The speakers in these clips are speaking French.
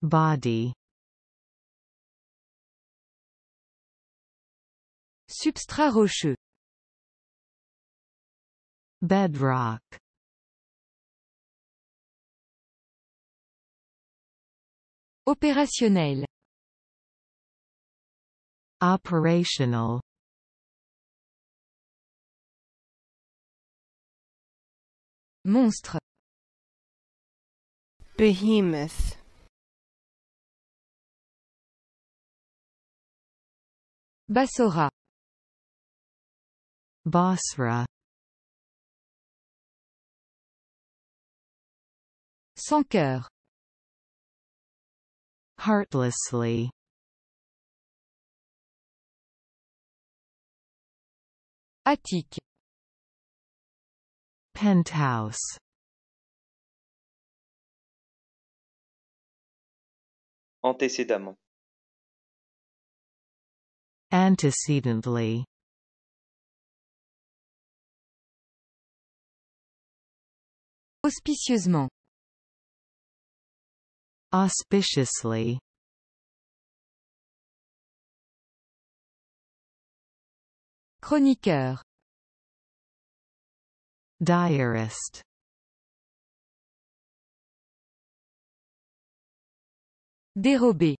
Body. Substrat rocheux. Bedrock. Opérationnel. Operational. Monstre. Behemoth. Basora. Basra. Sans cœur. Heartlessly. Attic. Penthouse. Antécédemment. Antecedently. Auspicieusement. Auspiciously. Chroniqueur. Diarist. Dérobé.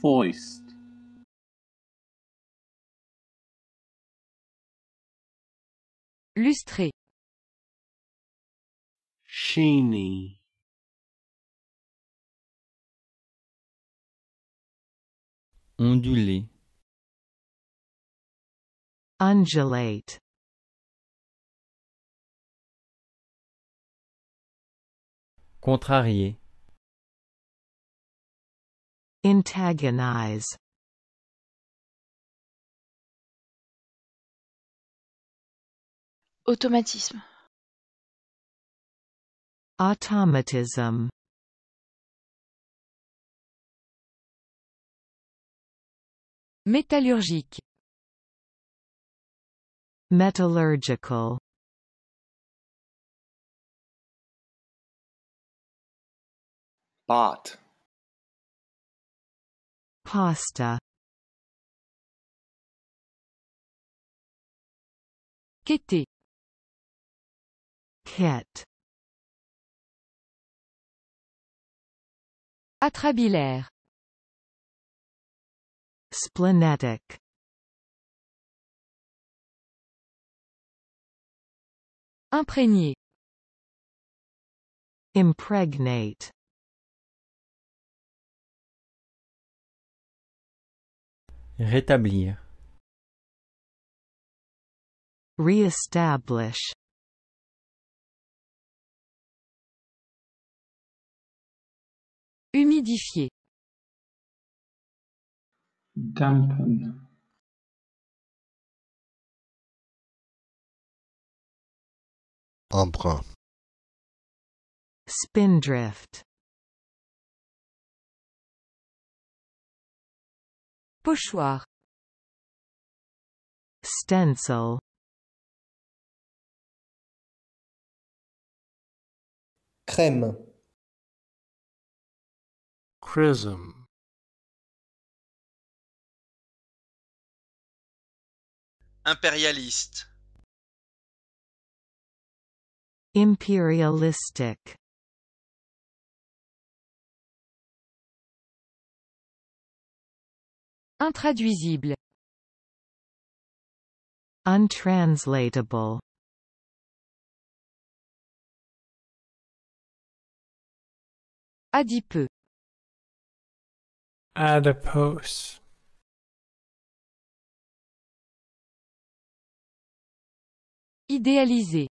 Foist. Lustré. Sheeny. Ondulé. Undulate. Contrarié. Antagonize Automatisme. Automatism. Métallurgique. Metallurgical. Bot. Pasta Kitty Cat Atrabilaire Splenetic Imprégné Impregnate Rétablir. reestablish Humidifier. Dampen. Emprunt. Spindrift. Pochoir. Stencil. Crème. Chrism. Impérialiste. Imperialistic. Intraduisible. Untranslatable. Adipeux. Adipose. Idéaliser.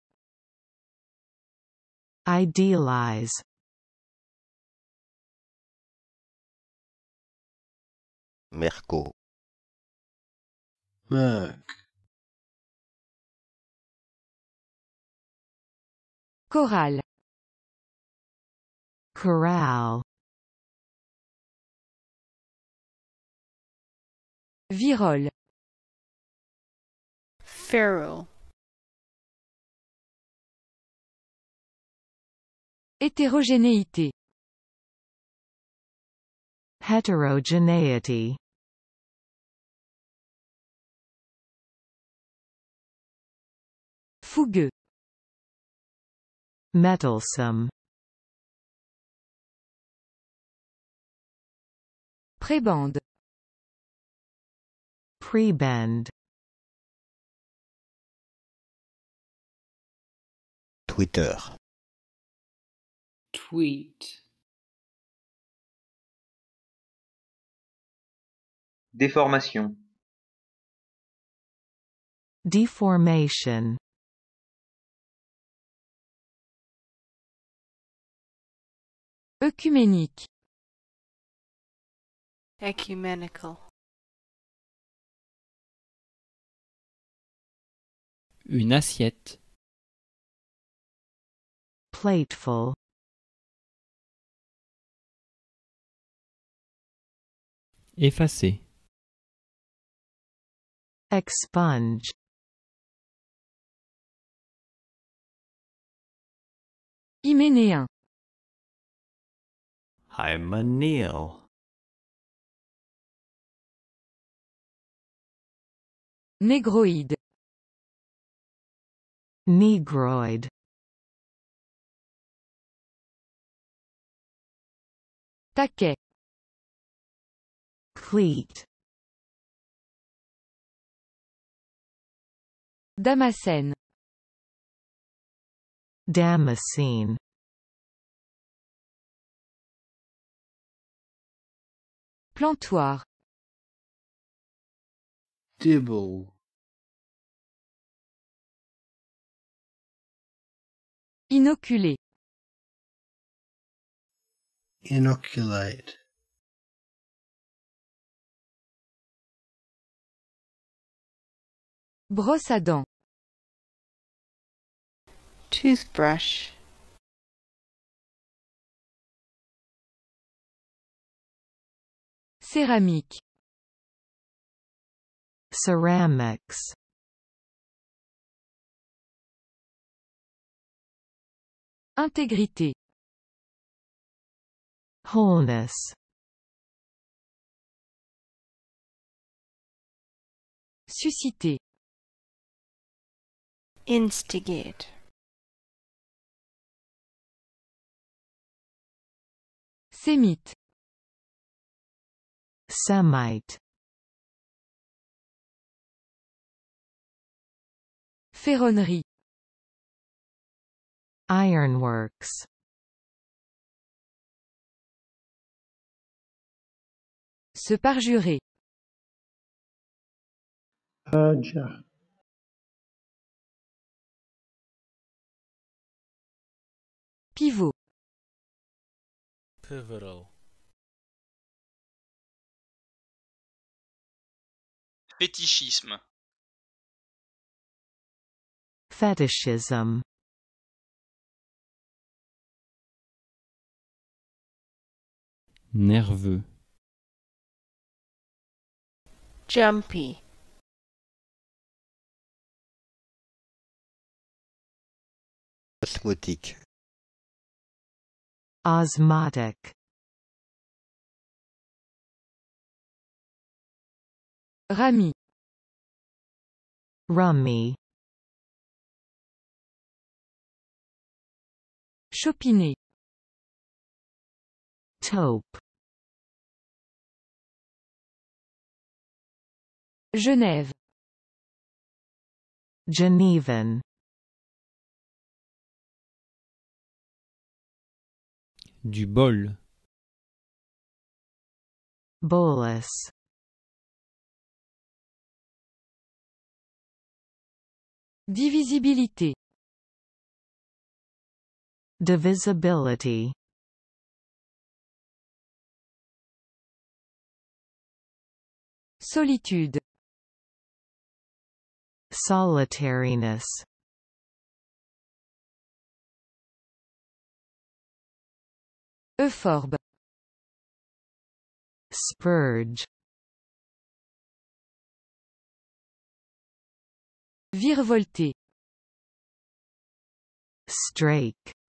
Idealize. Merc. Coral. Chorale. Virol. Feral. Hétérogénéité. heterogeneity fougueux Mettlesome. prébende prebend Twitter tweet Déformation. Deformation. Œcuménique. Ecumenical. Une assiette. Plateful. Effacer. Expunge Hyménéen Hymeneal Négroïde Negroid Taquet Cleat Damascène. Damascene Plantoir. Dibble. Inoculer. Inoculate. Brosse à dents. Toothbrush. Céramique. Ceramics. Intégrité. Wholeness. suscité instigate sémite samite ferronnerie ironworks se parjurer Pivot. Pivotal. Fétichisme. Fetishism. Nerveux. Jumpy. Osmotique. Osmotic Rami Rummy Chopiné Taupe Genève Genevan du bol. Bolus. Divisibilité. Divisibility. Solitude. Solitariness. Euphorbe. Spurge. Virevolter. Strake.